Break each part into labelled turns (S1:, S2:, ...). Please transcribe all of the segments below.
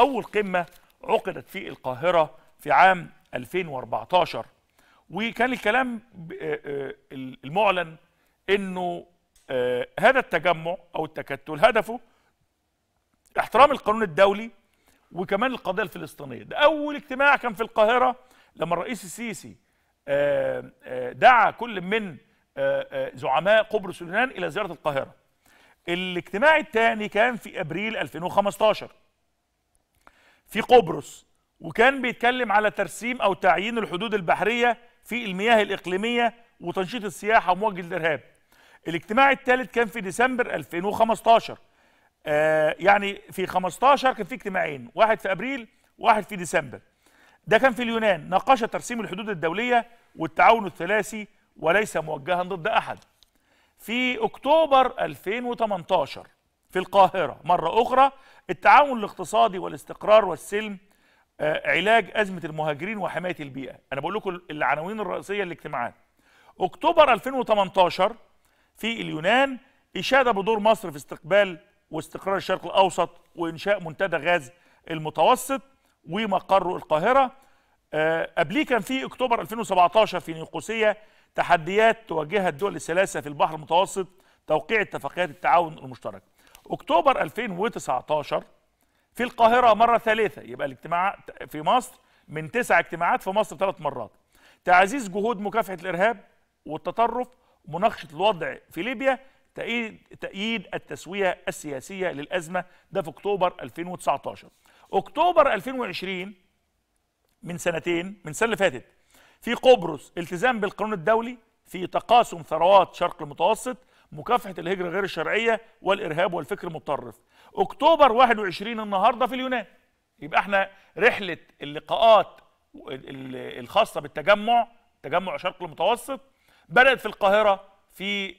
S1: أول قمة عقدت في القاهرة في عام 2014 وكان الكلام آه، آه، المعلن أنه آه، هذا التجمع أو التكتل هدفه احترام القانون الدولي وكمان القضية الفلسطينية ده أول اجتماع كان في القاهرة لما الرئيس السيسي دعا كل من زعماء قبرص ولبنان إلى زيارة القاهرة الاجتماع الثاني كان في أبريل 2015 في قبرص وكان بيتكلم على ترسيم او تعيين الحدود البحريه في المياه الاقليميه وتنشيط السياحه ومواجهه الارهاب. الاجتماع الثالث كان في ديسمبر 2015 آه يعني في 15 كان في اجتماعين واحد في ابريل وواحد في ديسمبر. ده كان في اليونان ناقش ترسيم الحدود الدوليه والتعاون الثلاثي وليس موجها ضد احد. في اكتوبر 2018 في القاهرة مرة أخرى التعاون الاقتصادي والاستقرار والسلم آه، علاج أزمة المهاجرين وحماية البيئة أنا بقول لكم العناوين الرئيسية للاجتماعات أكتوبر 2018 في اليونان إشادة بدور مصر في استقبال واستقرار الشرق الأوسط وإنشاء منتدى غاز المتوسط ومقر القاهرة آه، قبليه كان في أكتوبر 2017 في نيقوسية تحديات تواجهها الدول الثلاثة في البحر المتوسط توقيع اتفاقيات التعاون المشترك اكتوبر 2019 في القاهره مره ثالثه يبقى الاجتماع في مصر من تسع اجتماعات في مصر ثلاث مرات تعزيز جهود مكافحه الارهاب والتطرف مناقشه الوضع في ليبيا تأييد, تأييد التسوية السياسية للأزمة ده في أكتوبر 2019 أكتوبر 2020 من سنتين من السنة اللي فاتت في قبرص التزام بالقانون الدولي في تقاسم ثروات شرق المتوسط مكافحة الهجرة غير الشرعية والإرهاب والفكر المتطرف أكتوبر 21 النهاردة في اليونان يبقى احنا رحلة اللقاءات الخاصة بالتجمع تجمع شرق المتوسط بدأت في القاهرة في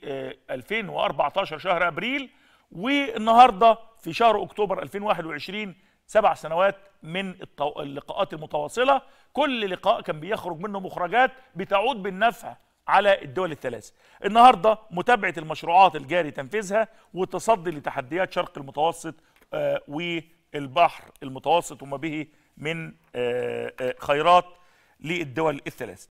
S1: 2014 آه، شهر أبريل والنهاردة في شهر أكتوبر 2021 سبع سنوات من اللقاءات المتواصلة كل لقاء كان بيخرج منه مخرجات بتعود بالنفع على الدول الثلاث النهاردة متابعة المشروعات الجاري تنفيذها والتصدي لتحديات شرق المتوسط آه، والبحر المتوسط وما به من آه، آه، خيرات للدول الثلاث